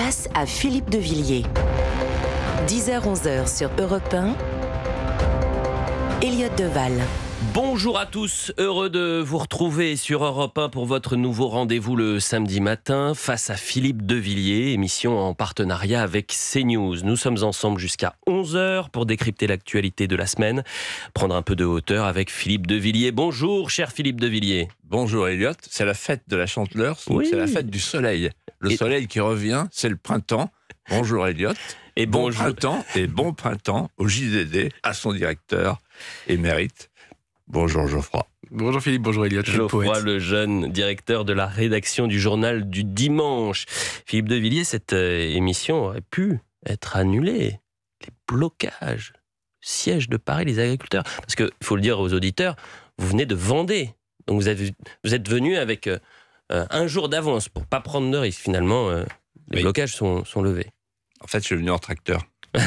face à Philippe Devilliers, 10h-11h sur Europe 1, Elliott Deval. Bonjour à tous, heureux de vous retrouver sur Europe 1 pour votre nouveau rendez-vous le samedi matin face à Philippe Devilliers, émission en partenariat avec CNews. Nous sommes ensemble jusqu'à 11h pour décrypter l'actualité de la semaine, prendre un peu de hauteur avec Philippe Devilliers. Bonjour cher Philippe Devilliers. Bonjour Elliot, c'est la fête de la Chanteleur, c'est la fête du soleil. Le soleil qui revient, c'est le printemps. Bonjour Elliot. Et bon bonjour. printemps, et bon printemps au JDD, à son directeur émérite. Bonjour Geoffroy. Bonjour Philippe, bonjour Elliot. Geoffroy, le, le jeune directeur de la rédaction du journal du dimanche. Philippe Devilliers, cette euh, émission aurait pu être annulée. Les blocages, siège de Paris, les agriculteurs. Parce qu'il faut le dire aux auditeurs, vous venez de Vendée. Donc vous êtes venu avec euh, euh, un jour d'avance pour pas prendre de risque. Finalement, euh, les blocages sont, levés. En fait, je suis venu en tracteur.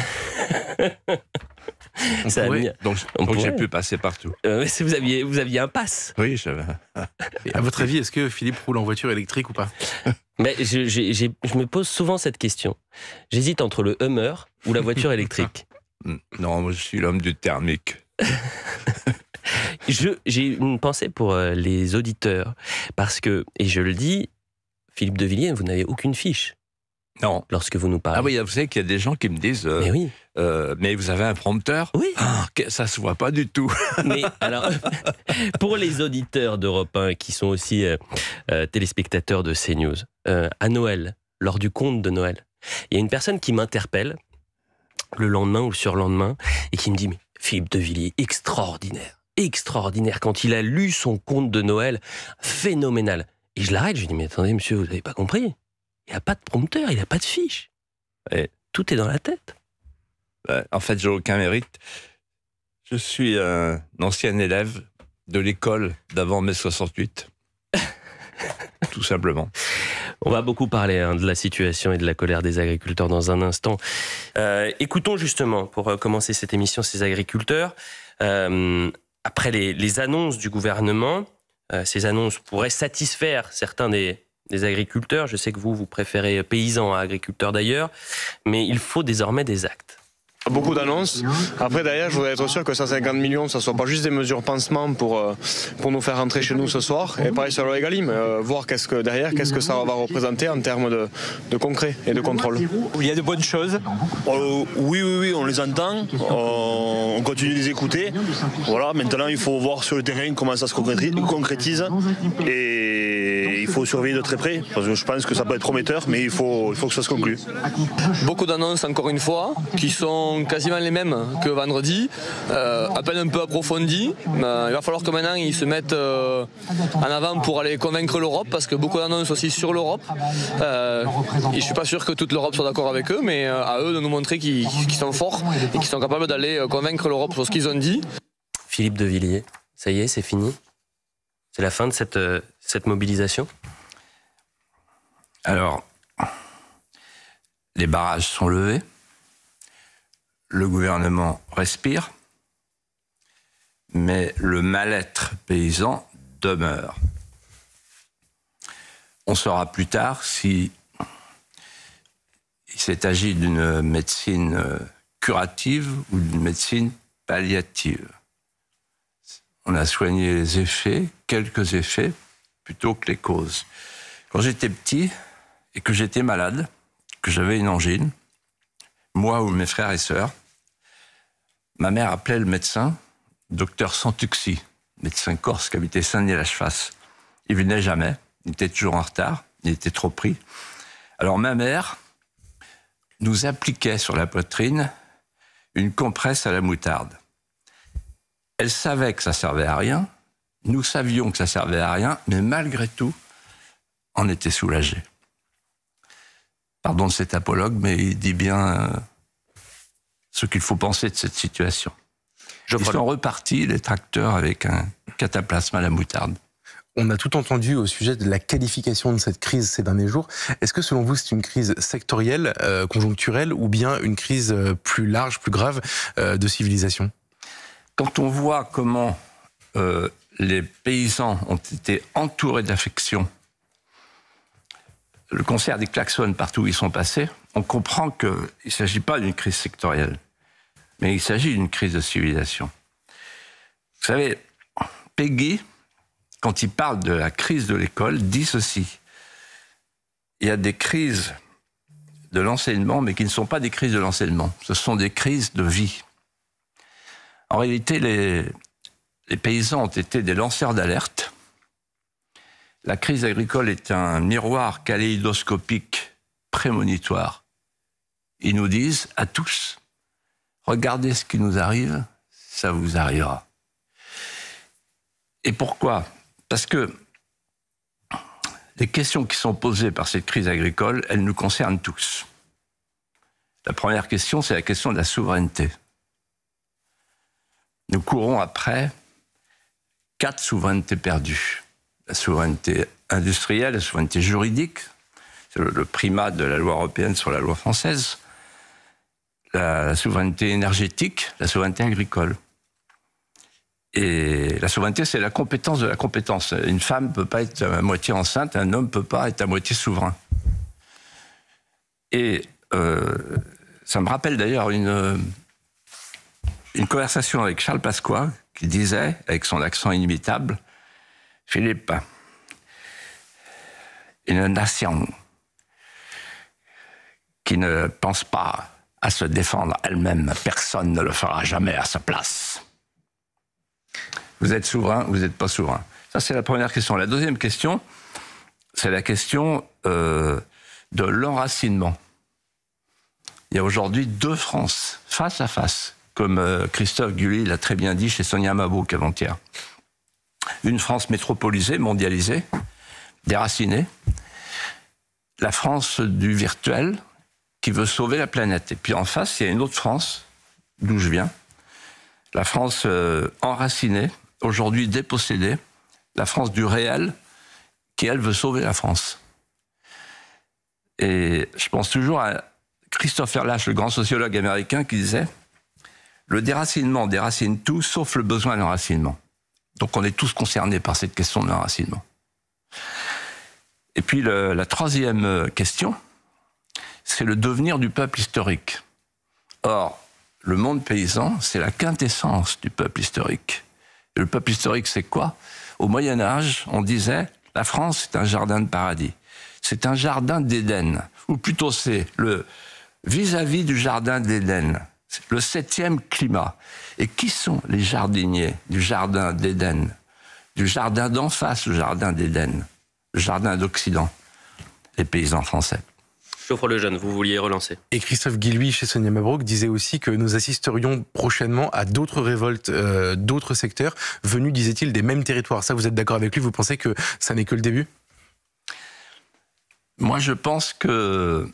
donc, j'ai pu passer partout. Euh, vous, aviez, vous aviez un pass. Oui, j'avais. à votre avis, est-ce que Philippe roule en voiture électrique ou pas Mais je, me pose souvent cette question. J'hésite entre le Hummer ou la voiture électrique. Hmm. non, je suis l'homme du thermique. J'ai une pensée pour euh, les auditeurs, parce que, et je le dis, Philippe de Villiers, vous n'avez aucune fiche. Non. Lorsque vous nous parlez. Ah oui, vous savez qu'il y a des gens qui me disent. Euh, mais oui. Euh, mais vous avez un prompteur Oui. Ah, ça se voit pas du tout. mais alors, pour les auditeurs d'Europe 1 qui sont aussi téléspectateurs de CNews, à Noël, lors du conte de Noël, il y a une personne qui m'interpelle le lendemain ou le surlendemain et qui me dit Philippe de Villiers, extraordinaire extraordinaire quand il a lu son conte de Noël, phénoménal. Et je l'arrête, je lui dis, mais attendez, monsieur, vous n'avez pas compris. Il n'y a pas de prompteur, il n'y a pas de fiche. Tout est dans la tête. Bah, en fait, j'ai aucun mérite. Je suis un ancien élève de l'école d'avant mai 68. Tout simplement. On va beaucoup parler hein, de la situation et de la colère des agriculteurs dans un instant. Euh, écoutons justement, pour euh, commencer cette émission, ces agriculteurs. Euh, après les, annonces du gouvernement, euh, ces annonces pourraient satisfaire certains des, agriculteurs. Je sais que vous, vous préférez paysans à agriculteurs d'ailleurs, mais il faut désormais des actes. Beaucoup d'annonces. Après, derrière, je voudrais être sûr que 150 millions, ça soit pas juste des mesures pansement pour, euh, pour nous faire rentrer chez nous ce soir. Et pareil sur le euh, voir qu'est-ce que derrière, qu'est-ce que ça va représenter en termes de, de, concret et de contrôle. Il y a de bonnes choses. Euh, oui, oui, oui, on les entend. on continue de les écouter. Voilà, maintenant, il faut voir sur le terrain comment ça se concrétise. Et il faut surveiller de très près, parce que je pense que ça peut être prometteur, mais il faut, faut que ça se conclue. Beaucoup d'annonces, encore une fois, qui sont quasiment les mêmes que vendredi, euh, à peine un peu approfondies. il va falloir que maintenant ils se mettent euh, en avant pour aller convaincre l'Europe, parce que beaucoup d'annonces aussi sur l'Europe. Euh, et je suis pas sûr que toute l'Europe soit d'accord avec eux, mais à eux de nous montrer qu'ils sont forts et qu'ils sont capables d'aller convaincre l'Europe sur ce qu'ils ont dit. Philippe de Villiers, ça y est, c'est fini c'est la fin de cette, euh, mobilisation Alors, les barrages sont levés, le gouvernement respire, mais le mal-être paysan demeure. On saura plus tard si s'agit d'une médecine euh, curative ou d'une médecine palliative on a soigné les effets, quelques effets, plutôt que les causes. Quand j'étais petit et que j'étais malade, que j'avais une angine, moi ou mes frères et sœurs, ma mère appelait le médecin, docteur Santuxi, médecin corse qui habitait saint niel la Il venait jamais, il était toujours en retard, il était trop pris. Alors ma mère nous appliquait sur la poitrine une compresse à la moutarde. Elle savait que ça servait à rien. Nous savions que ça servait à rien, mais malgré tout, on était soulagés. Pardon de cet apologue, mais il dit bien euh, ce qu'il faut penser de cette situation. Je Ils sont repartis, les tracteurs, avec un cataplasme à la moutarde. On a tout entendu au sujet de la qualification de cette crise ces derniers jours. Est-ce que selon vous, c'est une crise sectorielle, euh, conjoncturelle, ou bien une crise euh, plus large, plus grave de civilisation quand on voit comment euh, les paysans ont été entourés d'affection, le concert des klaxons partout où ils sont passés, on comprend qu'il ne s'agit pas d'une crise sectorielle, mais il s'agit d'une crise de civilisation. Vous savez, Peggy, quand il parle de la crise de l'école, dit ceci. Il y a des crises de l'enseignement, mais qui ne sont pas des crises de l'enseignement. Ce sont des crises de vie. En réalité, les, les paysans ont été des lanceurs d'alerte. La crise agricole est un miroir kaléidoscopique prémonitoire. Ils nous disent à tous, regardez ce qui nous arrive, ça vous arrivera. Et pourquoi Parce que les questions qui sont posées par cette crise agricole, elles nous concernent tous. La première question, c'est la question de la souveraineté nous courons après quatre souverainetés perdues. La souveraineté industrielle, la souveraineté juridique, le primat de la loi européenne sur la loi française, la souveraineté énergétique, la souveraineté agricole. Et la souveraineté, c'est la compétence de la compétence. Une femme ne peut pas être à moitié enceinte, un homme ne peut pas être à moitié souverain. Et euh, ça me rappelle d'ailleurs une, une conversation avec Charles Pasqua qui disait, avec son accent inimitable, Philippe, une nation qui ne pense pas à se défendre elle-même, personne ne le fera jamais à sa place. Vous êtes souverain, vous n'êtes pas souverain. Ça, c'est la première question. La deuxième question, c'est la question euh, de l'enracinement. Il y a aujourd'hui deux France, face à face, comme euh, Christophe Gulli l'a très bien dit chez Sonia Mabouk avant-hier. Une France métropolisée, mondialisée, déracinée, la France du virtuel qui veut sauver la planète. Et puis en face, il y a une autre France, d'où je viens, la France euh, enracinée, aujourd'hui dépossédée, la France du réel, qui elle veut sauver la France. Et je pense toujours à Christopher Lash, le grand sociologue américain, qui disait le déracinement déracine tout, sauf le besoin d'enracinement Donc on est tous concernés par cette question de l'enracinement. Et puis la troisième euh, question, c'est le devenir du peuple historique. Or, le monde paysan, c'est la quintessence du peuple historique. Et le peuple historique, c'est quoi Au Moyen Âge, on disait, la France, c'est un jardin de paradis. C'est un jardin d'Éden, ou plutôt c'est le vis à -vis du jardin d'Éden le septième climat. Et qui sont les jardiniers du jardin d'Éden Du jardin d'en face, le jardin d'Éden, le jardin d'Occident, les paysans français. le jeune vous vouliez relancer. Et Christophe Guilluy chez Sonia Mabrouk disait aussi que nous assisterions prochainement à d'autres révoltes euh, d'autres secteurs venus, disait-il, des mêmes territoires. Ça, vous êtes d'accord avec lui Vous pensez que ça n'est que le début Moi, je pense que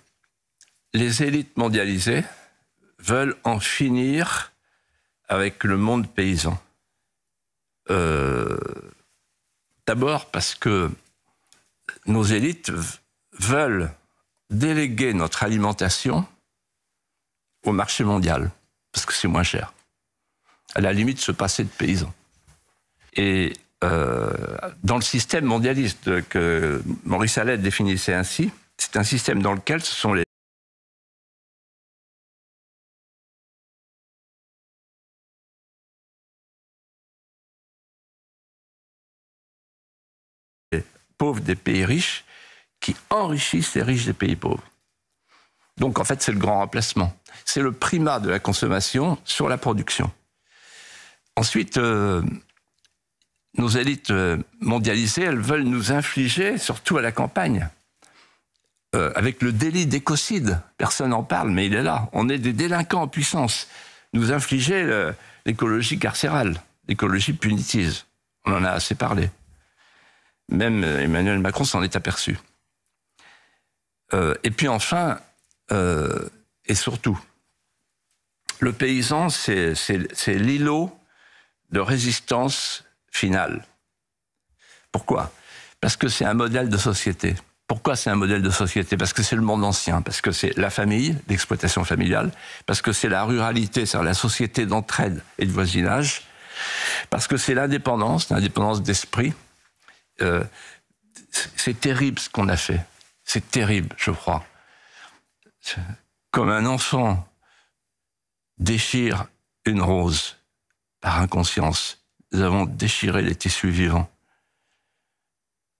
les élites mondialisées, veulent en finir avec le monde paysan. Euh, d'abord parce que nos élites veulent déléguer notre alimentation au marché mondial, parce que c'est moins cher. À la limite, se passer de paysans. Et euh, dans le système mondialiste que Maurice Allais définissait ainsi, c'est un système dans lequel ce sont les pauvres des pays riches qui enrichissent les riches des pays pauvres. Donc en fait, c'est le grand remplacement. C'est le primat de la consommation sur la production. Ensuite, euh, nos élites euh, mondialisées, elles veulent nous infliger, surtout à la campagne, euh, avec le délit d'écocide. Personne n'en parle, mais il est là. On est des délinquants en puissance. Nous infliger l'écologie carcérale, l'écologie punitive. On en a assez parlé. Même euh, Emmanuel Macron s'en est aperçu. Euh, et puis enfin, euh, et surtout, le paysan, c'est l'îlot de résistance finale. Pourquoi Parce que c'est un modèle de société. Pourquoi c'est un modèle de société Parce que c'est le monde ancien, parce que c'est la famille, l'exploitation familiale, parce que c'est la ruralité, c'est-à-dire la société d'entraide et de voisinage, parce que c'est l'indépendance, l'indépendance d'esprit, euh, c'est terrible ce qu'on a fait. C'est terrible, je crois. Comme un enfant déchire une rose par inconscience, nous avons déchiré les tissus vivants.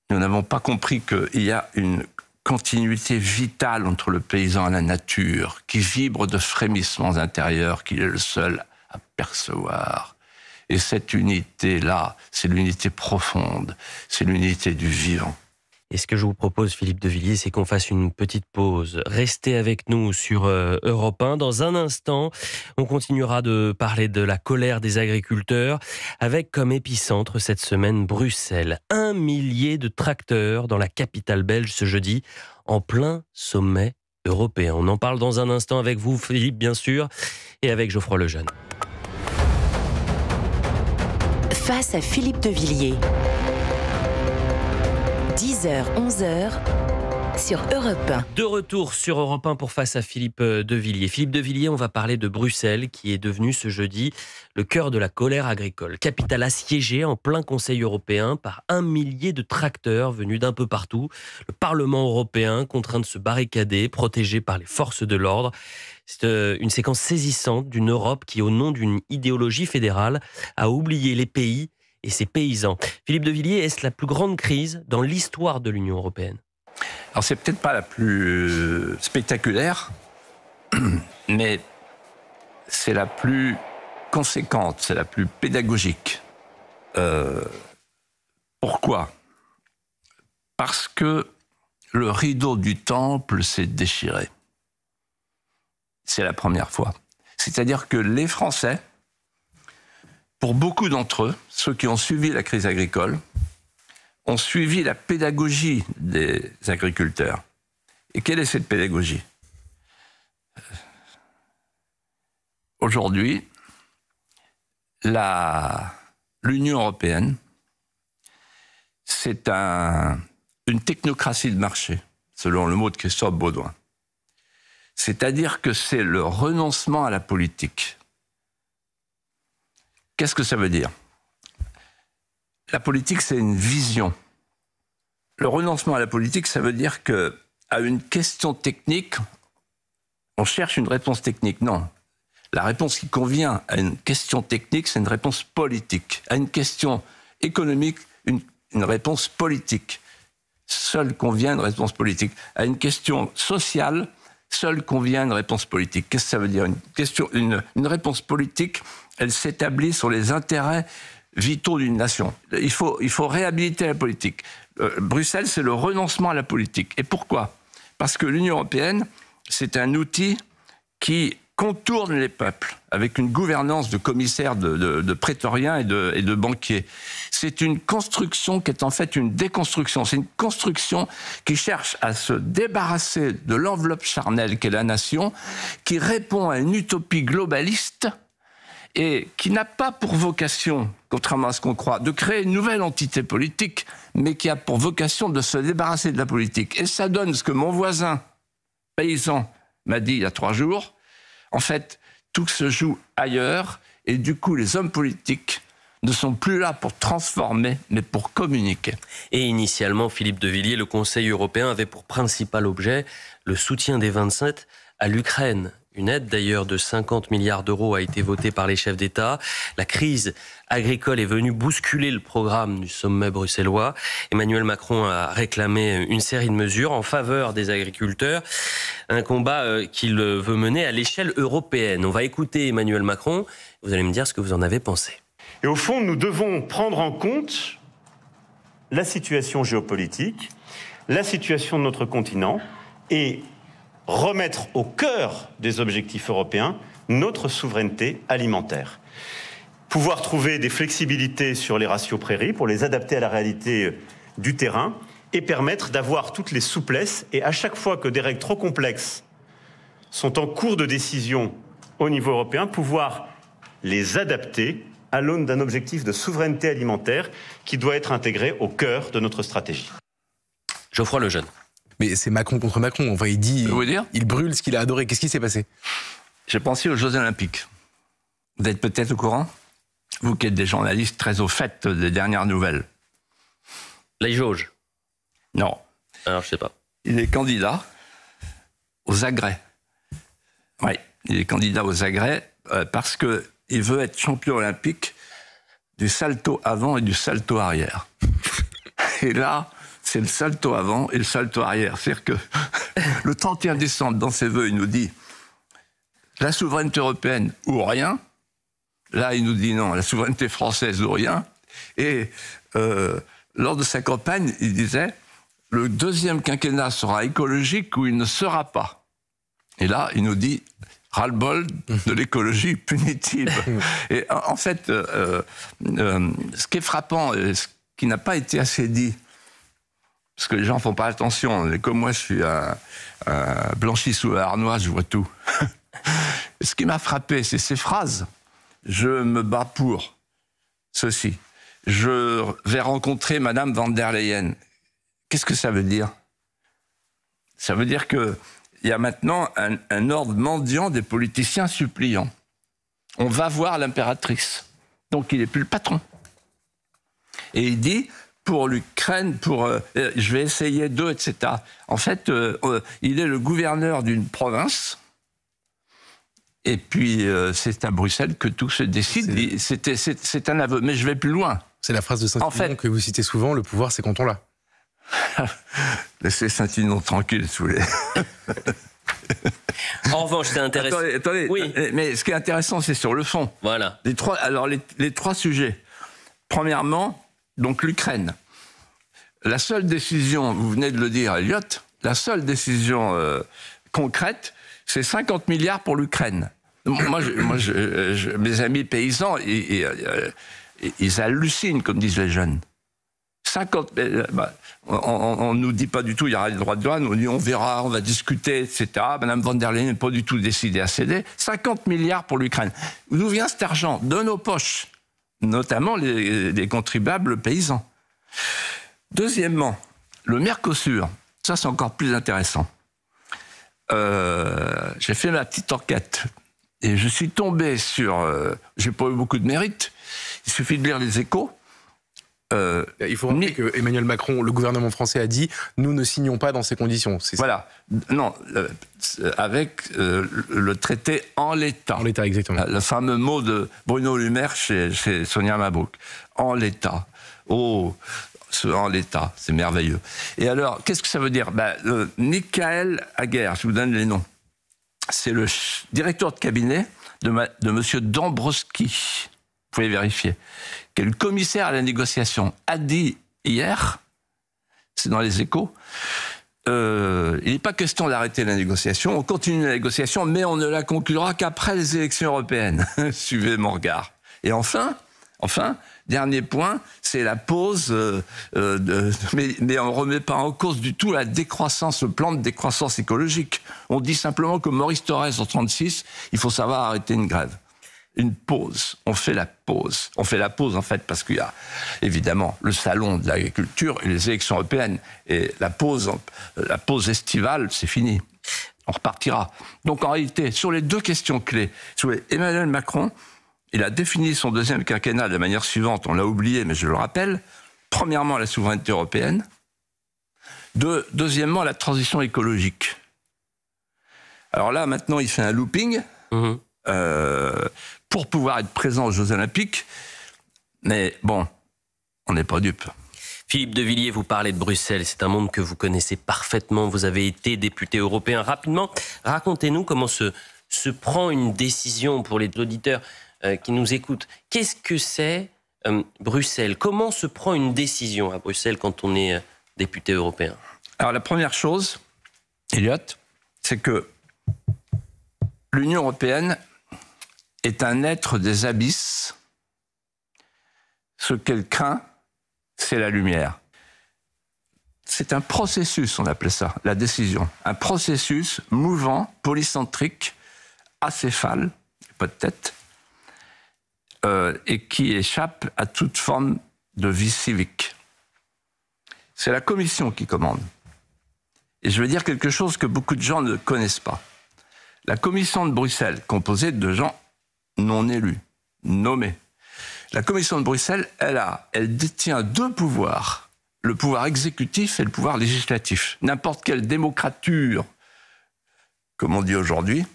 Nous n'avons pas compris qu'il y a une continuité vitale entre le paysan et la nature, qui vibre de frémissements intérieurs qu'il est le seul à percevoir. Et cette unité-là, c'est l'unité profonde, c'est l'unité du vivant. Et ce que je vous propose, Philippe de Villiers, c'est qu'on fasse une petite pause. Restez avec nous sur euh, Europe 1. Dans un instant, on continuera de parler de la colère des agriculteurs avec comme épicentre cette semaine Bruxelles. Un millier de tracteurs dans la capitale belge ce jeudi en plein sommet européen. On en parle dans un instant avec vous, Philippe, bien sûr, et avec Geoffroy Lejeune face à Philippe de Villiers. 10h, 11h, sur Europe 1. De retour sur Europe 1 pour face à Philippe de Villiers. Philippe de Villiers, on va parler de Bruxelles qui est devenue ce jeudi le cœur de la colère agricole. Capitale assiégée en plein Conseil européen par un millier de tracteurs venus d'un peu partout. Le Parlement européen contraint de se barricader, protégé par les forces de l'ordre. C'est euh, une séquence saisissante d'une Europe qui, au nom d'une idéologie fédérale, a oublié les pays et ses paysans. Philippe de Villiers, est-ce la plus grande crise dans l'histoire de l'Union européenne Alors, c'est peut-être pas la plus euh, spectaculaire, mais c'est la plus conséquente, c'est la plus pédagogique. Euh, pourquoi Parce que le rideau du temple s'est déchiré c'est la première fois. C'est-à-dire que les Français, pour beaucoup d'entre eux, ceux qui ont suivi la crise agricole, ont suivi la pédagogie des agriculteurs. Et quelle est cette pédagogie Aujourd'hui, l'Union européenne, c'est un, une technocratie de marché, selon le mot de Christophe Baudouin. C'est-à-dire que c'est le renoncement à la politique. Qu'est-ce que ça veut dire La politique, c'est une vision. Le renoncement à la politique, ça veut dire que à une question technique, on cherche une réponse technique. Non. La réponse qui convient à une question technique, c'est une réponse politique. À une question économique, une, une réponse politique. Seule convient une réponse politique. À une question sociale, seule convient une réponse politique. Qu'est-ce que ça veut dire une, question, une, réponse politique, elle s'établit sur les intérêts vitaux d'une nation. Il faut, il faut réhabiliter la politique. Euh, Bruxelles, c'est le renoncement à la politique. Et pourquoi Parce que l'Union européenne, c'est un outil qui contourne les peuples avec une gouvernance de commissaires, de, de, de prétoriens et de, et de banquiers. C'est une construction qui est en fait une déconstruction. C'est une construction qui cherche à se débarrasser de l'enveloppe charnelle qu'est la nation, qui répond à une utopie globaliste et qui n'a pas pour vocation, contrairement à ce qu'on croit, de créer une nouvelle entité politique, mais qui a pour vocation de se débarrasser de la politique. Et ça donne ce que mon voisin paysan m'a dit il y a trois jours, en fait, tout se joue ailleurs et du coup, les hommes politiques ne sont plus là pour transformer, mais pour communiquer. Et initialement, Philippe de Villiers, le Conseil européen avait pour principal objet le soutien des 27 à l'Ukraine une aide d'ailleurs de 50 milliards d'euros a été votée par les chefs d'État. La crise agricole est venue bousculer le programme du sommet bruxellois. Emmanuel Macron a réclamé une série de mesures en faveur des agriculteurs, un combat euh, qu'il veut mener à l'échelle européenne. On va écouter Emmanuel Macron, vous allez me dire ce que vous en avez pensé. Et au fond, nous devons prendre en compte la situation géopolitique, la situation de notre continent et remettre au cœur des objectifs européens notre souveraineté alimentaire. Pouvoir trouver des flexibilités sur les ratios prairies pour les adapter à la réalité du terrain et permettre d'avoir toutes les souplesses. Et à chaque fois que des règles trop complexes sont en cours de décision au niveau européen, pouvoir les adapter à l'aune d'un objectif de souveraineté alimentaire qui doit être intégré au cœur de notre stratégie. Geoffroy Lejeune. Mais c'est Macron contre Macron. Enfin, il dit. dire il brûle ce qu'il a adoré. Qu'est-ce qui s'est passé J'ai pensé aux Jeux Olympiques. Vous êtes peut-être au courant Vous qui êtes des journalistes très au fait des dernières nouvelles. Les jauges Non. Alors, je sais pas. Il est candidat aux agrès. Oui, il est candidat aux agrès euh, parce qu'il veut être champion olympique du salto avant et du salto arrière. et là, c'est le salto avant et le salto arrière. C'est-à-dire que le 31 décembre, dans ses voeux, il nous dit la souveraineté européenne ou rien. Là, il nous dit non, la souveraineté française ou rien. Et euh, lors de sa campagne, il disait le deuxième quinquennat sera écologique ou il ne sera pas. Et là, il nous dit ras-le-bol de l'écologie punitive. et en fait, euh, euh, ce qui est frappant, ce qui n'a pas été assez dit parce que les gens font pas attention. Comme moi, je suis un blanchi sous la je vois tout. Ce qui m'a frappé, c'est ces phrases. Je me bats pour ceci. Je vais rencontrer Madame van der Leyen. Qu'est-ce que ça veut dire Ça veut dire que il y a maintenant un, un, ordre mendiant des politiciens suppliants. On va voir l'impératrice. Donc il n'est plus le patron. Et il dit, pour l'Ukraine, pour euh, euh, je vais essayer d'eux, etc. En fait, euh, il est le gouverneur d'une province. Et puis, c'est à Bruxelles que tout se décide. C'est un aveu. Mais je vais plus loin. C'est la phrase de Saint-Simon que vous citez souvent le pouvoir, c'est quand on l'a. Laissez Saint-Inon tranquille, si vous voulez. en revanche, c'est intéressant. Attendez, Oui. Mais ce qui est intéressant, c'est sur le fond. Voilà. Les trois, alors, les trois sujets. Premièrement, donc l'Ukraine. La seule décision, vous venez de le dire, Elliot, la seule décision euh, concrète, c'est 50 milliards pour l'Ukraine. Moi, mes amis paysans, euh, ils, hallucinent, comme disent les jeunes. 50, euh, bah, on ne nous dit pas du tout, il y aura des droits de douane, on dit on verra, on va discuter, etc. Madame von der Leyen n'est pas du tout décidée à céder. 50 milliards pour l'Ukraine. D'où vient cet argent De nos poches notamment les, contribuables paysans. Deuxièmement, le Mercosur, ça c'est encore plus intéressant. Euh, j'ai fait ma petite enquête et je suis tombé sur. Euh, j'ai pas eu beaucoup de mérite. Il suffit de lire les échos. Euh, il faut rappeler que Emmanuel Macron, le gouvernement français, a dit nous ne signons pas dans ces conditions. Voilà. Non, euh, avec euh, le traité en l'état. En l'état, exactement. Le fameux mot de Bruno Lumer chez, Sonia Mabrouk. En l'état. Oh, ce en l'état, c'est merveilleux. Et alors, qu'est-ce que ça veut dire ben, Michael Aguerre, je vous donne les noms. C'est le directeur de cabinet de, M. de Monsieur Dombrowski vous pouvez vérifier, que le commissaire à la négociation a dit hier, c'est dans les échos, euh, il n'est pas question d'arrêter la négociation, on continue la négociation, mais on ne la conclura qu'après les élections européennes. Suivez mon regard. Et enfin, enfin, dernier point, c'est la pause, euh, euh, mais, mais, on ne remet pas en cause du tout la décroissance, le plan de décroissance écologique. On dit simplement que Maurice Thorez, en 36, il faut savoir arrêter une grève une pause. On fait la pause. On fait la pause, en fait, parce qu'il y a évidemment le salon de l'agriculture et les élections européennes. Et la pause, euh, la pause estivale, c'est fini. On repartira. Donc, en réalité, sur les deux questions clés, Emmanuel Macron, il a défini son deuxième quinquennat de la manière suivante. On l'a oublié, mais je le rappelle. Premièrement, la souveraineté européenne. deuxièmement, la transition écologique. Alors là, maintenant, il fait un looping. Mm-hmm. Euh, pour pouvoir être présent aux Jeux Olympiques. Mais bon, on n'est pas dupes. Philippe de Villiers, vous parlez de Bruxelles. C'est un monde que vous connaissez parfaitement. Vous avez été député européen. Rapidement, racontez-nous comment se, se, prend une décision pour les auditeurs euh, qui nous écoutent. Qu'est-ce que c'est euh, Bruxelles Comment se prend une décision à Bruxelles quand on est euh, député européen Alors, la première chose, Elliot, c'est que l'Union européenne est un être des abysses. Ce qu'elle craint, c'est la lumière. C'est un processus, on appelait ça, la décision. Un processus mouvant, polycentrique, acéphale, pas de tête, euh, et qui échappe à toute forme de vie civique. C'est la commission qui commande. Et je veux dire quelque chose que beaucoup de gens ne connaissent pas. La commission de Bruxelles, composée de gens non élu, nommé. La Commission de Bruxelles, elle a, elle détient deux pouvoirs, le pouvoir exécutif et le pouvoir législatif. N'importe quelle démocrature, comme on dit aujourd'hui,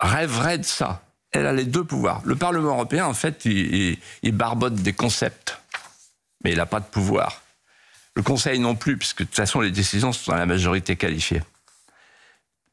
rêverait de ça. Elle a les deux pouvoirs. Le Parlement européen, en fait, il, barbote des concepts, mais il n'a pas de pouvoir. Le Conseil non plus, puisque de toute façon, les décisions sont dans la majorité qualifiée,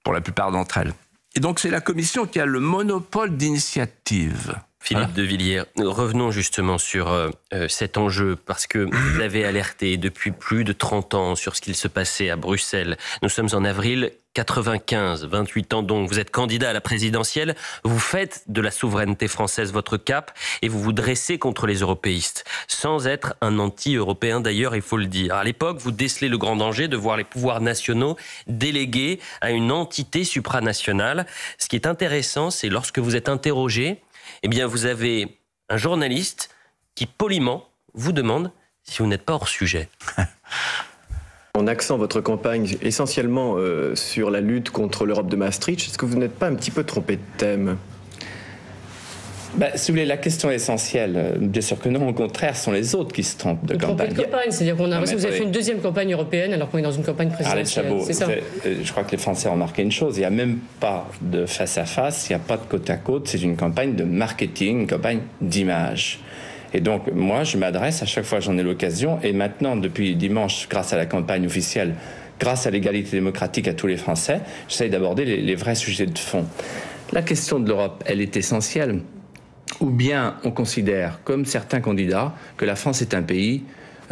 pour la plupart d'entre elles. Et donc c'est la Commission qui a le monopole d'initiative. Philippe de Villiers, revenons justement sur euh, euh, cet enjeu, parce que vous avez alerté depuis plus de 30 ans sur ce qu'il se passait à Bruxelles. Nous sommes en avril 95, 28 ans donc, vous êtes candidat à la présidentielle, vous faites de la souveraineté française votre cap et vous vous dressez contre les européistes, sans être un anti-européen d'ailleurs, il faut le dire. À l'époque, vous décelez le grand danger de voir les pouvoirs nationaux délégués à une entité supranationale. Ce qui est intéressant, c'est lorsque vous êtes interrogé, eh bien, vous avez un journaliste qui poliment vous demande si vous n'êtes pas hors sujet. En accent votre campagne essentiellement euh, sur la lutte contre l'Europe de Maastricht, est-ce que vous n'êtes pas un petit peu trompé de thème bah, si vous voulez, la question essentielle, euh, bien sûr que non, au contraire, ce sont les autres qui se trompent de Vous campagne. De campagne, c'est-à-dire qu'on a vous avez fait une deuxième campagne européenne alors qu'on est dans une campagne présidentielle. c'est ça. Euh, je crois que les Français ont remarqué une chose, il n'y a même pas de face à face, il n'y a pas de côte à côte, c'est une campagne de marketing, une campagne d'image. Et donc, moi, je m'adresse à chaque fois j'en ai l'occasion. Et maintenant, depuis dimanche, grâce à la campagne officielle, grâce à l'égalité démocratique à tous les Français, j'essaye d'aborder les, les, vrais sujets de fond. La question de l'Europe, elle est essentielle ou bien on considère, comme certains candidats, que la France est un pays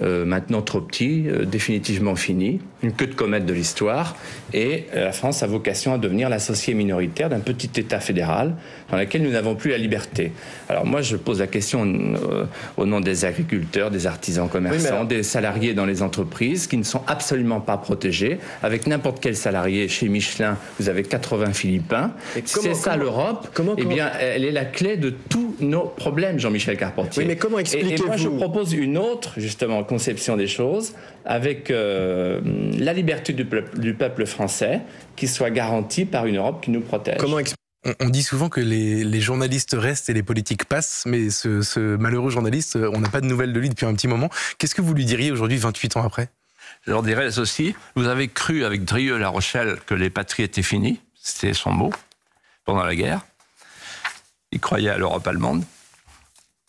euh, maintenant trop petit, euh, définitivement fini, une queue de comète de l'histoire, et euh, la France a vocation à devenir l'associé minoritaire d'un petit État fédéral dans lequel nous n'avons plus la liberté. Alors moi, je pose la question euh, au nom des agriculteurs, des artisans commerçants, des salariés dans les entreprises qui ne sont absolument pas protégés. Avec n'importe quel salarié chez Michelin, vous avez 80 Philippins. c'est ça l'Europe, eh bien, elle est la clé de tous nos problèmes, Jean-Michel Carpentier. mais comment expliquez et, moi, je propose une autre, justement, conception des choses avec... Euh, la liberté du peuple, français qui soit garantie par une Europe qui nous protège. on dit souvent que les, journalistes restent et les politiques passent, mais ce, malheureux journaliste, euh, on n'a pas de nouvelles de lui depuis un petit moment. Qu'est-ce que vous lui diriez aujourd'hui, 28 ans après Je leur dirais ceci. Vous avez cru avec Drieux La Rochelle que les patries étaient finies, c'était son mot, pendant la guerre. Il croyait à l'Europe allemande.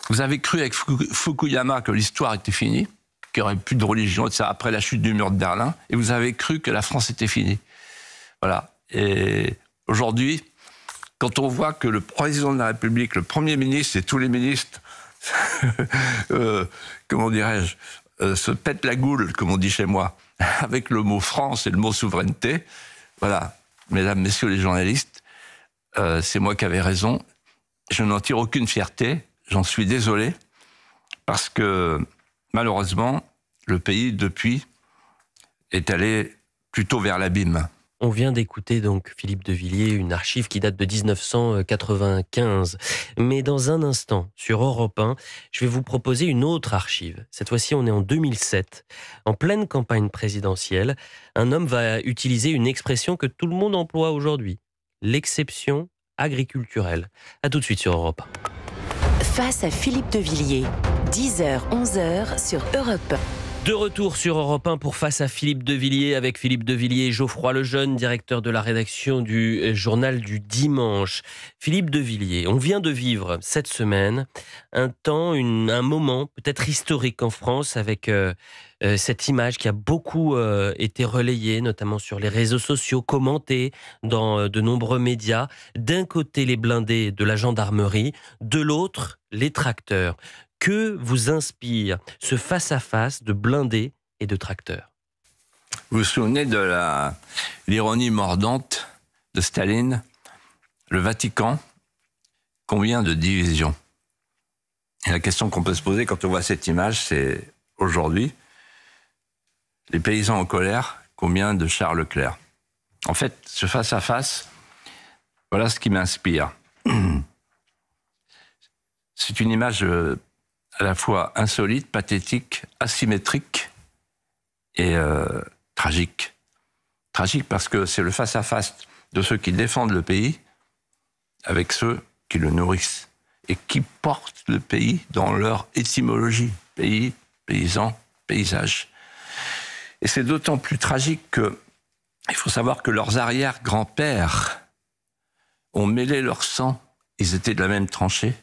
Vous avez cru avec Fukuyama que l'histoire était finie qu'il n'y aurait plus de religion, etc., après la chute du mur de Berlin, et vous avez cru que la France était finie. Voilà. Et aujourd'hui, quand on voit que le président de la République, le Premier ministre et tous les ministres, euh, comment dirais-je, euh, se pètent la goule, comme on dit chez moi, avec le mot France et le mot souveraineté, voilà, mesdames, messieurs les journalistes, euh, c'est moi qui avais raison. Je n'en tire aucune fierté, j'en suis désolé, parce que Malheureusement, le pays, depuis, est allé plutôt vers l'abîme. On vient d'écouter donc Philippe de Villiers, une archive qui date de 1995. Mais dans un instant, sur Europe 1, je vais vous proposer une autre archive. Cette fois-ci, on est en 2007. En pleine campagne présidentielle, un homme va utiliser une expression que tout le monde emploie aujourd'hui, l'exception agriculturelle. A tout de suite sur Europe 1. Face à Philippe de Villiers, 10h, 11h sur Europe. De retour sur Europe 1 pour face à Philippe Devilliers, avec Philippe Devilliers et Geoffroy Lejeune, directeur de la rédaction du euh, journal du dimanche. Philippe Devilliers, on vient de vivre cette semaine un temps, un moment peut-être historique en France avec euh, euh, cette image qui a beaucoup été relayée, notamment sur les réseaux sociaux, commentée dans de nombreux médias. D'un côté, les blindés de la gendarmerie, de l'autre, les tracteurs. Que vous inspire ce face-à-face de blindés et de tracteurs Vous vous souvenez de l'ironie mordante de Staline Le Vatican, combien de divisions la question qu'on peut se poser quand on voit cette image, c'est aujourd'hui, les paysans en colère, combien de Charles Leclerc En fait, ce face à -face, voilà ce qui m'inspire. C'est une image euh, à la fois insolite, pathétique, asymétrique et euh, tragique. Tragique parce que c'est le face-à-face de ceux qui défendent le pays avec ceux qui le nourrissent et qui portent le pays dans leur étymologie, pays, paysan, paysage. Et c'est d'autant plus tragique que il faut savoir que leurs arrière-grands-pères ont mêlé leur sang, ils étaient de la même tranchée,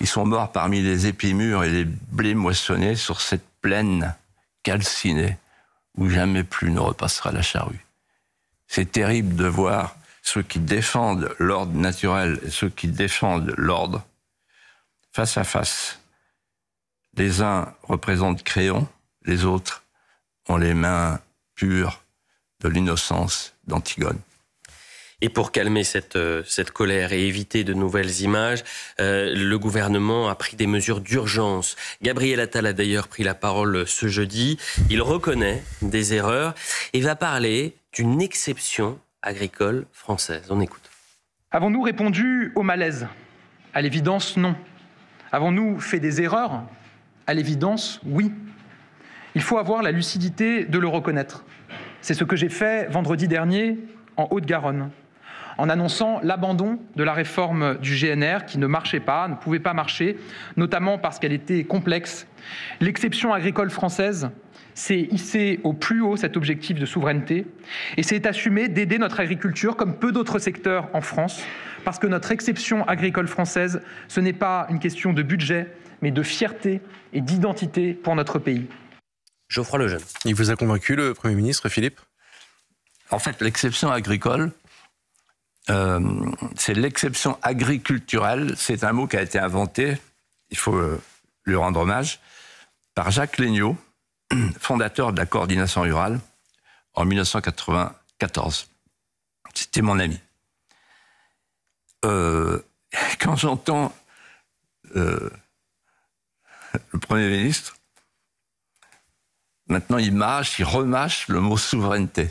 ils sont morts parmi les épis et les blés moissonnés sur cette plaine calcinée où jamais plus ne repassera la charrue. C'est terrible de voir ceux qui défendent l'ordre naturel et ceux qui défendent l'ordre face à face. Les uns représentent Créon, les autres ont les mains pures de l'innocence d'Antigone. Et pour calmer euh, cette, colère et éviter de nouvelles images, euh, le gouvernement a pris des mesures d'urgence. Gabriel Attal a d'ailleurs pris la parole ce jeudi. Il reconnaît des erreurs et va parler d'une exception agricole française. On écoute. Avons-nous répondu au malaise À l'évidence, non. Avons-nous fait des erreurs À l'évidence, oui. Il faut avoir la lucidité de le reconnaître. C'est ce que j'ai fait vendredi dernier en Haute-Garonne en annonçant l'abandon de la réforme du GNR qui ne marchait pas, ne pouvait pas marcher, notamment parce qu'elle était complexe. L'exception agricole française s'est hissée au plus haut cet objectif de souveraineté et s'est assumée d'aider notre agriculture comme peu d'autres secteurs en France, parce que notre exception agricole française, ce n'est pas une question de budget, mais de fierté et d'identité pour notre pays. Geoffroy Lejeune. Il vous a convaincu, le Premier ministre, Philippe En fait, l'exception agricole, euh, c'est l'exception agriculturelle. C'est un mot qui a été inventé, il faut euh, lui rendre hommage, par Jacques Léniaud, fondateur de la coordination rurale, en 1994. C'était mon ami. Euh, quand j'entends le Premier ministre, maintenant il mâche, il remâche le mot souveraineté.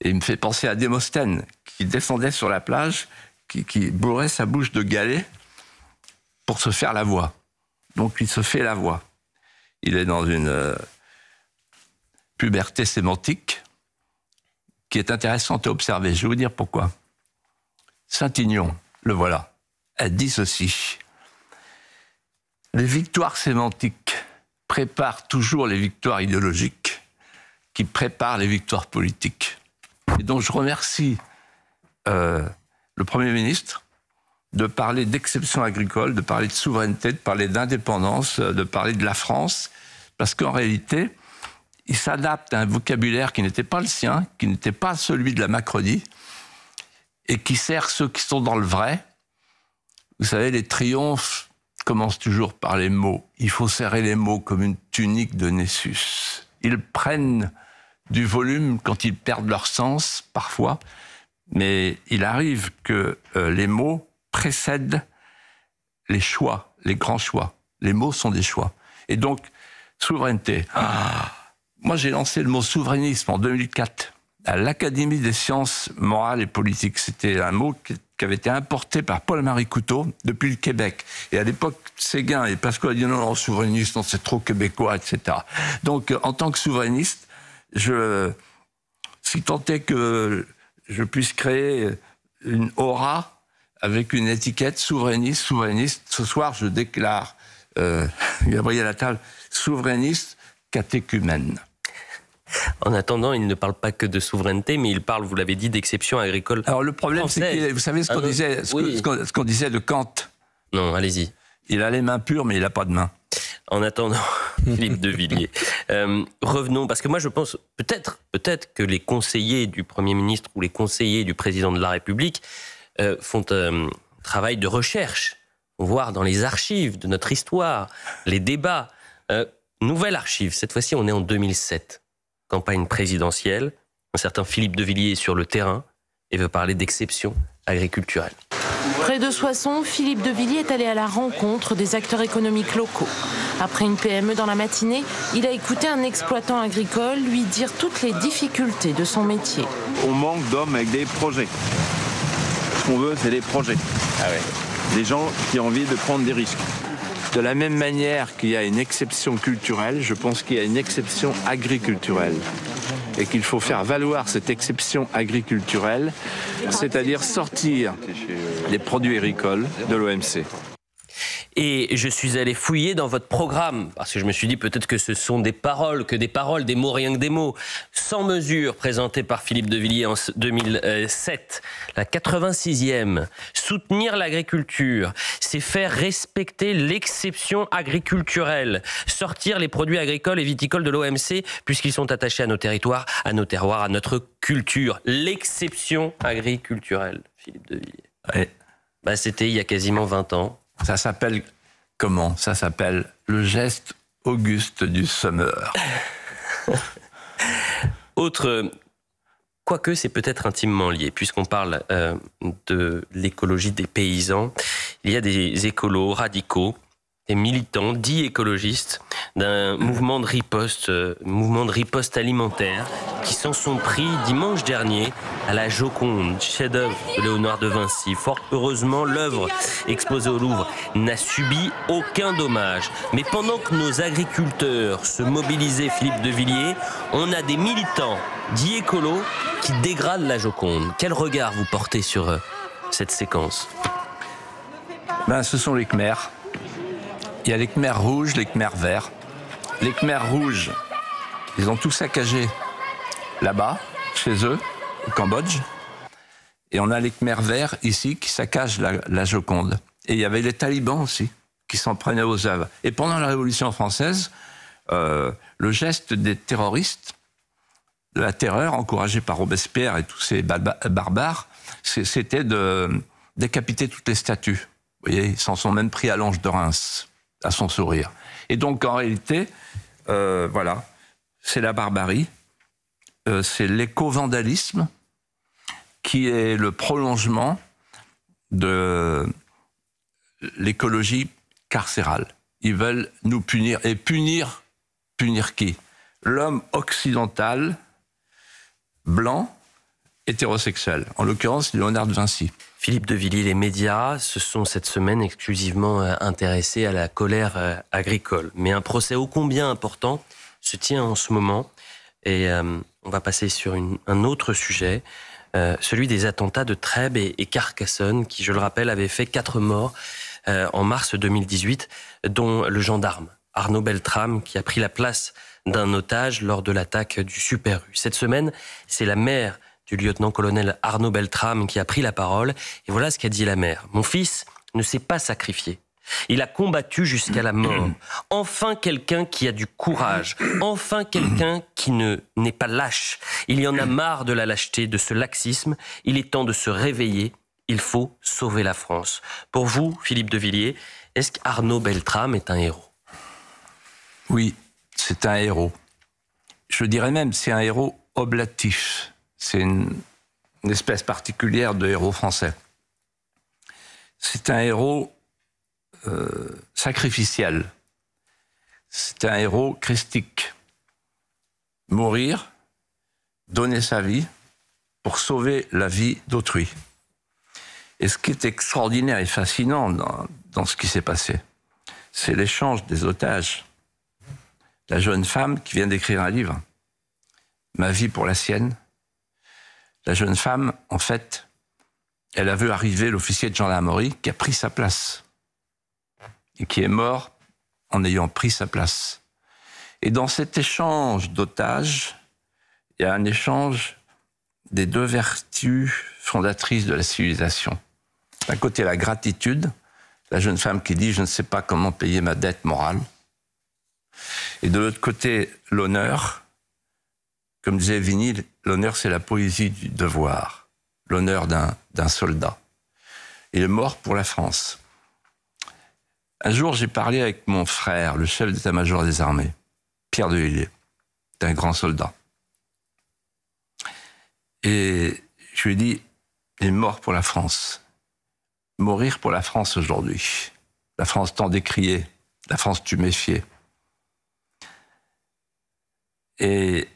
Et il me fait penser à Démosthène, qui descendait sur la plage, qui, bourrait sa bouche de galets pour se faire la voix. Donc il se fait la voix. Il est dans une euh, puberté sémantique qui est intéressante à observer. Je vais vous dire pourquoi. Saint-Ignon, le voilà, Elle dit ceci. Les victoires sémantiques préparent toujours les victoires idéologiques qui préparent les victoires politiques. Et donc je remercie euh, le Premier ministre de parler d'exception agricole, de parler de souveraineté, de parler d'indépendance, euh, de parler de la France, parce qu'en réalité, il s'adapte à un vocabulaire qui n'était pas le sien, qui n'était pas celui de la Macronie, et qui sert ceux qui sont dans le vrai. Vous savez, les triomphes commencent toujours par les mots. Il faut serrer les mots comme une tunique de Nessus. Ils prennent du volume quand ils perdent leur sens, parfois. Mais il arrive que euh, les mots précèdent les choix, les grands choix. Les mots sont des choix. Et donc, souveraineté. Ah, moi, j'ai lancé le mot souverainisme en 2004 à l'Académie des sciences morales et politiques. C'était un mot qui, avait été importé par Paul-Marie Couteau depuis le Québec. Et à l'époque, Séguin et Pascal dit, non, non, souverainiste, c'est trop québécois, etc. Donc, euh, en tant que souverainiste, je, si tant que je puisse créer une aura avec une étiquette souverainiste, souverainiste, ce soir je déclare euh, Gabriel table, souverainiste catéchumène. En attendant, il ne parle pas que de souveraineté, mais il parle, vous l'avez dit, d'exception agricole. Alors le problème, c'est que vous savez ce qu'on ah disait, ce qu'on disait de Kant. Non, allez-y. Il a les mains pures, mais il n'a pas de mains. En attendant, Philippe de Villiers, euh, revenons, parce que moi je pense peut-être peut-être que les conseillers du Premier ministre ou les conseillers du Président de la République euh, font un euh, travail de recherche, voir dans les archives de notre histoire, les débats. nouvelle archive, cette fois-ci on est en 2007, campagne présidentielle, un certain Philippe de Villiers est sur le terrain et veut parler d'exception agriculturelle. Près de Soissons, Philippe de Villiers est allé à la rencontre des acteurs économiques locaux. Après une PME dans la matinée, il a écouté un exploitant agricole lui dire toutes les difficultés de son métier. On manque d'hommes avec des projets. Ce qu'on veut, c'est des projets. Ah des gens qui ont envie de prendre des risques. De la même manière qu'il y a une exception culturelle, je pense qu'il y a une exception agriculturelle et qu'il faut faire valoir cette exception agriculturelle, c'est-à-dire sortir euh, les produits agricoles de l'OMC. Et je suis allé fouiller dans votre programme, parce que je me suis dit peut-être que ce sont des paroles, que des paroles, des mots, rien que des mots. Sans mesure, présenté par Philippe de Villiers en 2007, la 86e, soutenir l'agriculture, c'est faire respecter l'exception agriculturelle, sortir les produits agricoles et viticoles de l'OMC, puisqu'ils sont attachés à nos territoires, à nos terroirs, à notre culture. L'exception agriculturelle, Philippe de Villiers. Bah, c'était il y a quasiment 20 ans. Ça s'appelle comment Ça s'appelle le geste auguste du sommeur. Autre Quoique c'est peut-être intimement lié, puisqu'on parle euh, de l'écologie des paysans, il y a des écolos radicaux des militants, dits écologistes, d'un mouvement de riposte, euh, mouvement de riposte alimentaire, qui s'en sont pris dimanche dernier à la Joconde, chef-d'œuvre de Léonard de Vinci. Fort heureusement, l'œuvre exposée au Louvre n'a subi aucun dommage. Mais pendant que nos agriculteurs se mobilisaient, Philippe Devilliers, on a des militants, dits écolos, qui dégradent la Joconde. Quel regard vous portez sur euh, cette séquence ben, ce sont les Khmers il y a les Khmers rouges, les Khmers verts. Les Khmers rouges, ils ont tout saccagé là-bas, chez eux, au Cambodge. Et on a les Khmers verts ici qui saccagent la, Joconde. Et il y avait les talibans aussi qui s'en prenaient aux œuvres. Et pendant la Révolution française, euh, le geste des terroristes, de la terreur encouragée par Robespierre et tous ces barbares, c'était de décapiter toutes les statues. Vous voyez, ils s'en sont même pris à l'ange de Reims à son sourire. Et donc, en réalité, euh, voilà, c'est la barbarie, euh, c'est l'éco-vandalisme qui est le prolongement de l'écologie carcérale. Ils veulent nous punir. Et punir, punir qui L'homme occidental, blanc, hétérosexuel. En l'occurrence, Léonard Vinci. Philippe de Villiers, les médias se sont cette semaine exclusivement euh, intéressés à la colère euh, agricole. Mais un procès ô combien important se tient en ce moment. Et euh, on va passer sur un autre sujet, celui des attentats de Trèbes et, Carcassonne, qui, je le rappelle, avaient fait quatre morts en mars 2018, dont le gendarme Arnaud Beltrame, qui a pris la place d'un otage lors de l'attaque du Super U. Cette semaine, c'est la mère du lieutenant-colonel Arnaud Beltrame qui a pris la parole. Et voilà ce qu'a dit la mère. Mon fils ne s'est pas sacrifié. Il a combattu jusqu'à la mort. Enfin quelqu'un qui a du courage. Enfin quelqu'un qui ne n'est pas lâche. Il y en a marre de la lâcheté, de ce laxisme. Il est temps de se réveiller. Il faut sauver la France. Pour vous, Philippe de Villiers, est-ce qu'Arnaud Beltrame est un héros Oui, c'est un héros. Je dirais même, c'est un héros oblatif. C'est une, espèce particulière de héros français. C'est un héros euh, sacrificiel. C'est un héros christique. Mourir, donner sa vie pour sauver la vie d'autrui. Et ce qui est extraordinaire et fascinant dans ce qui s'est passé, c'est l'échange des otages. La jeune femme qui vient d'écrire un livre, Ma vie pour la sienne, la jeune femme, en fait, elle a vu arriver l'officier de gendarmerie qui a pris sa place et qui est mort en ayant pris sa place. Et dans cet échange d'otages, il y a un échange des deux vertus fondatrices de la civilisation. D'un côté, la gratitude, la jeune femme qui dit je ne sais pas comment payer ma dette morale. Et de l'autre côté, l'honneur. Comme disait Vigny, L'honneur, c'est la poésie du devoir, l'honneur d'un soldat. Il est mort pour la France. Un jour, j'ai parlé avec mon frère, le chef d'état-major des armées, Pierre de c'est un grand soldat. Et je lui ai dit, il est mort pour la France. Mourir pour la France aujourd'hui. La France tant décriée, la France tuméfiée. Et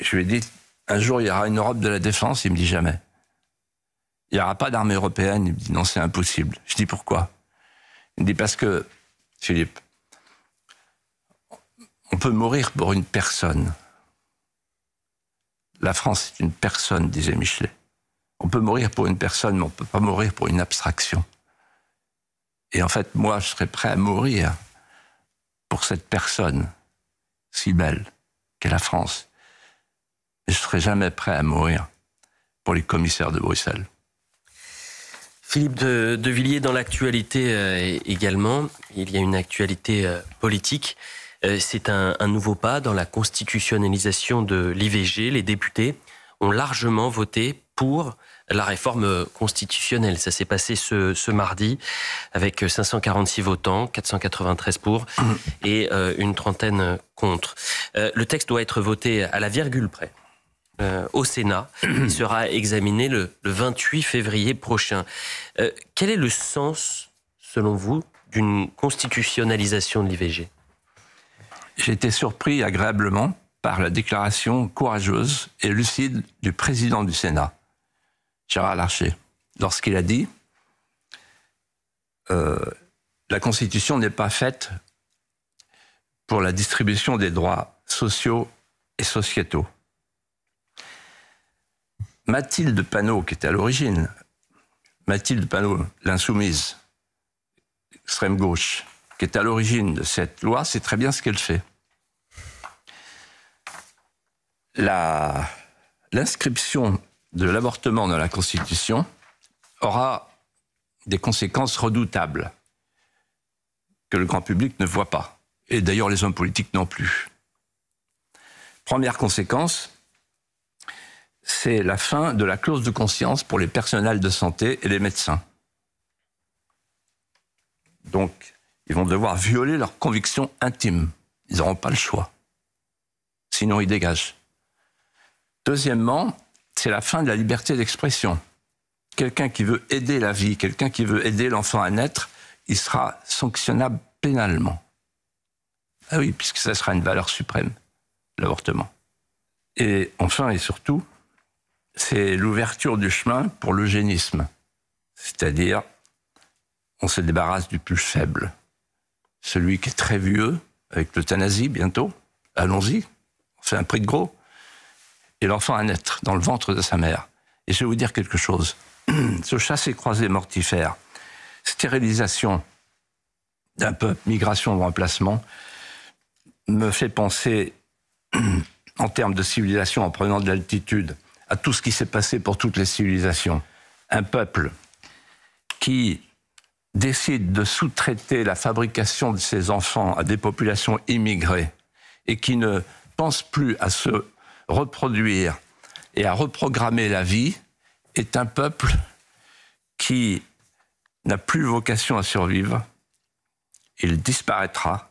je lui ai dit, un jour, il y aura une Europe de la défense. Il me dit jamais. Il n'y aura pas d'armée européenne. Il me dit, non, c'est impossible. Je dis, pourquoi Il me dit, parce que, Philippe, on peut mourir pour une personne. La France est une personne, disait Michelet. On peut mourir pour une personne, mais on ne peut pas mourir pour une abstraction. Et en fait, moi, je serais prêt à mourir pour cette personne si belle qu'est la France je serai jamais prêt à mourir pour les commissaires de Bruxelles. Philippe de, Villiers, dans l'actualité euh, également, il y a une actualité euh, politique. Euh, c'est un, nouveau pas dans la constitutionnalisation de l'IVG. Les députés ont largement voté pour la réforme constitutionnelle. Ça s'est passé ce, mardi avec 546 votants, 493 pour et une trentaine contre. le texte doit être voté à la virgule près. Euh, au Sénat. qui sera examiné le, 28 février prochain. Euh, quel est le sens, selon vous, d'une constitutionnalisation de l'IVG J'ai été surpris agréablement par la déclaration courageuse et lucide du président du Sénat, Gérard Larcher, lorsqu'il a dit euh, La Constitution n'est pas faite pour la distribution des droits sociaux et sociétaux. Mathilde Panot, qui est à l'origine, Mathilde Panot, l'insoumise, extrême gauche, qui est à l'origine de cette loi, c'est très bien ce qu'elle fait. L'inscription de l'avortement dans la Constitution aura des conséquences redoutables que le grand public ne voit pas, et d'ailleurs les hommes politiques non plus. Première conséquence, c'est la fin de la clause de conscience pour les personnels de santé et les médecins. Donc, ils vont devoir violer leurs convictions intimes. Ils n'auront pas le choix. Sinon, ils dégagent. Deuxièmement, c'est la fin de la liberté d'expression. Quelqu'un qui veut aider la vie, quelqu'un qui veut aider l'enfant à naître, il sera sanctionnable pénalement. Ah oui, puisque ça sera une valeur suprême, l'avortement. Et enfin et surtout, c'est l'ouverture du chemin pour l'eugénisme. C'est-à-dire, on se débarrasse du plus faible. Celui qui est très vieux, avec l'euthanasie bientôt, allons-y, on fait un prix de gros. Et l'enfant à naître dans le ventre de sa mère. Et je vais vous dire quelque chose. Ce chassé-croisé mortifère, stérilisation d'un peuple, migration ou remplacement, me fait penser, en termes de civilisation, en prenant de l'altitude, à tout ce qui s'est passé pour toutes les civilisations. Un peuple qui décide de sous-traiter la fabrication de ses enfants à des populations immigrées et qui ne pense plus à se reproduire et à reprogrammer la vie est un peuple qui n'a plus vocation à survivre. Il disparaîtra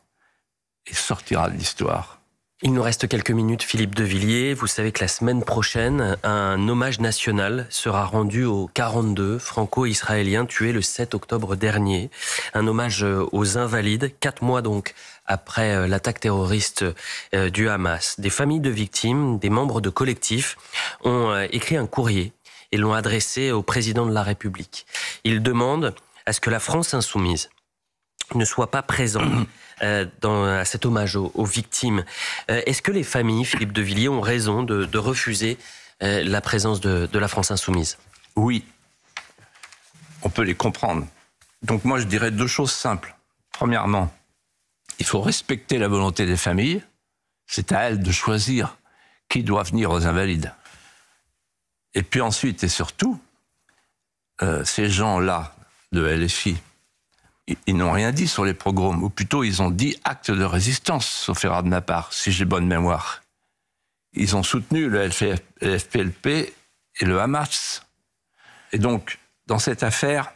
et sortira de l'histoire. Il nous reste quelques minutes, Philippe Devilliers. Vous savez que la semaine prochaine, un hommage national sera rendu aux 42 franco-israéliens tués le 7 octobre dernier. Un hommage euh, aux invalides, quatre mois donc après euh, l'attaque terroriste euh, du Hamas. Des familles de victimes, des membres de collectifs ont écrit un courrier et l'ont adressé au président de la République. Ils demandent à ce que la France insoumise ne soit pas présent euh, dans, à cet hommage aux, victimes. Euh, est-ce que les familles, Philippe de Villiers, ont raison de, refuser euh, la présence de, de, la France insoumise Oui, on peut les comprendre. Donc moi, je dirais deux choses simples. Premièrement, il faut respecter la volonté des familles. C'est à elles de choisir qui doit venir aux invalides. Et puis ensuite et surtout, ces gens-là de LFI, ils n'ont rien dit sur les programmes ou plutôt ils ont dit acte de résistance, sauf erreur de ma part, si j'ai bonne mémoire. Ils ont soutenu le, le FPLP et le Hamas. Et donc, dans cette affaire,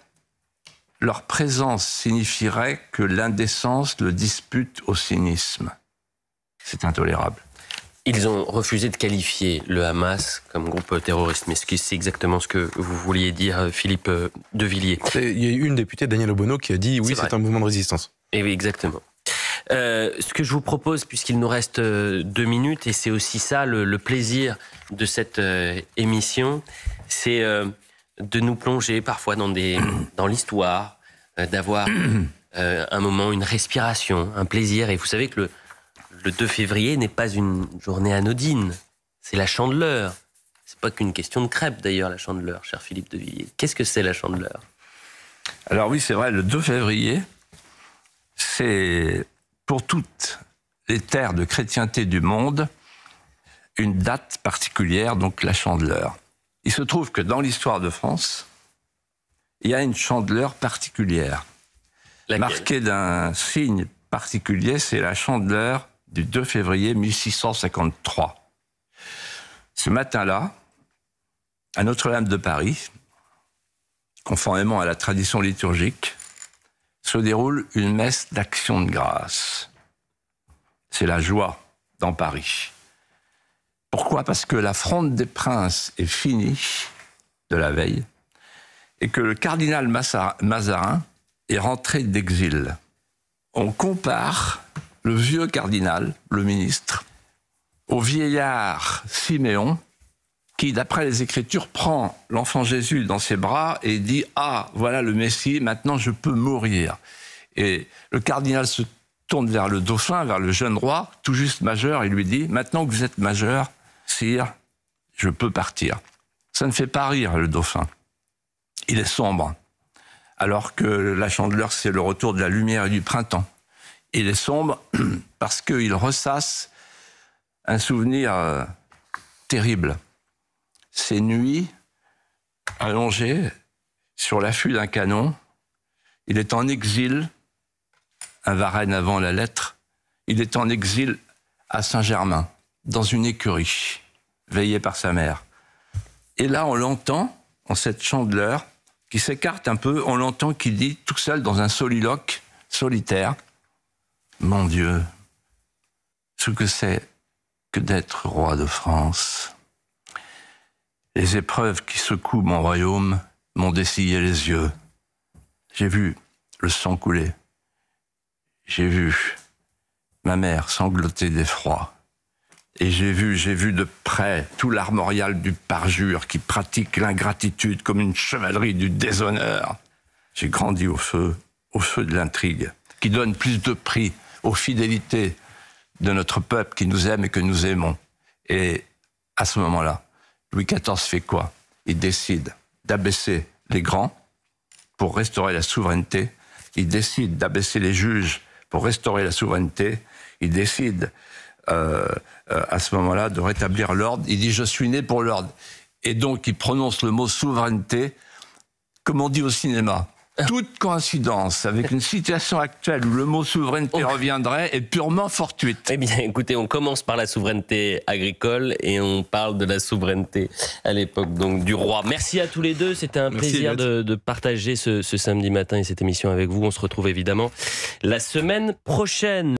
leur présence signifierait que l'indécence le dispute au cynisme. C'est intolérable. Ils ont refusé de qualifier le Hamas comme groupe terroriste, mais c'est exactement ce que vous vouliez dire, euh, Philippe euh, Devilliers. Il y a eu une députée, Danielle Obono, qui a dit oui, c'est un mouvement de résistance. Et oui, exactement. Euh, ce que je vous propose, puisqu'il nous reste deux minutes, et c'est aussi ça le, plaisir de cette émission, c'est de nous plonger parfois dans, dans l'histoire, d'avoir un moment, une respiration, un plaisir. Et vous savez que le, le 2 février n'est pas une journée anodine. C'est la chandeleur. C'est pas qu'une question de crêpe d'ailleurs, la chandeleur, cher Philippe de Villiers. Qu'est-ce que c'est la chandeleur Alors oui, c'est vrai, le 2 février, c'est pour toutes les terres de chrétienté du monde une date particulière, donc la chandeleur. Il se trouve que dans l'histoire de France, il y a une chandeleur particulière, marquée d'un signe particulier, c'est la chandeleur du 2 février 1653. Ce matin-là, à Notre-Dame de Paris, conformément à la tradition liturgique, se déroule une messe d'action de grâce. C'est la joie dans Paris. Pourquoi Parce que la fronde des princes est finie de la veille et que le cardinal Mazarin est rentré d'exil. On compare le vieux cardinal, le ministre, au vieillard Siméon, qui, d'après les Écritures, prend l'enfant Jésus dans ses bras et dit Ah, voilà le Messie, maintenant je peux mourir. Et le cardinal se tourne vers le dauphin, vers le jeune roi, tout juste majeur, et lui dit Maintenant que vous êtes majeur, sire, je peux partir. Ça ne fait pas rire le dauphin. Il est sombre. Alors que la chandeleur, c'est le retour de la lumière et du printemps il est sombre parce qu'il ressasse un souvenir euh, terrible. Ces nuits allongées sur l'affût d'un canon, il est en exil, un Varenne avant la lettre, il est en exil à Saint-Germain, dans une écurie, veillé par sa mère. Et là, on l'entend, en cette chandeleur, qui s'écarte un peu, on l'entend qui dit tout seul dans un soliloque solitaire, mon Dieu, ce que c'est que d'être roi de France. Les épreuves qui secouent mon royaume m'ont dessillé les yeux. J'ai vu le sang couler. J'ai vu ma mère sangloter d'effroi. Et j'ai vu, j'ai vu de près tout l'armorial du parjure qui pratique l'ingratitude comme une chevalerie du déshonneur. J'ai grandi au feu, au feu de l'intrigue, qui donne plus de prix aux fidélités de notre peuple qui nous aime et que nous aimons. Et à ce moment-là, Louis XIV fait quoi Il décide d'abaisser les grands pour restaurer la souveraineté. Il décide d'abaisser les juges pour restaurer la souveraineté. Il décide euh, euh, à ce moment-là de rétablir l'ordre. Il dit Je suis né pour l'ordre. Et donc il prononce le mot souveraineté, comme on dit au cinéma. Euh. Toute coïncidence avec une situation actuelle où le mot souveraineté oh. reviendrait est purement fortuite. Eh bien, écoutez, on commence par la souveraineté agricole et on parle de la souveraineté à l'époque donc du roi. Merci à tous les deux. C'était un plaisir de, partager ce samedi matin et cette émission avec vous. On se retrouve évidemment la semaine prochaine.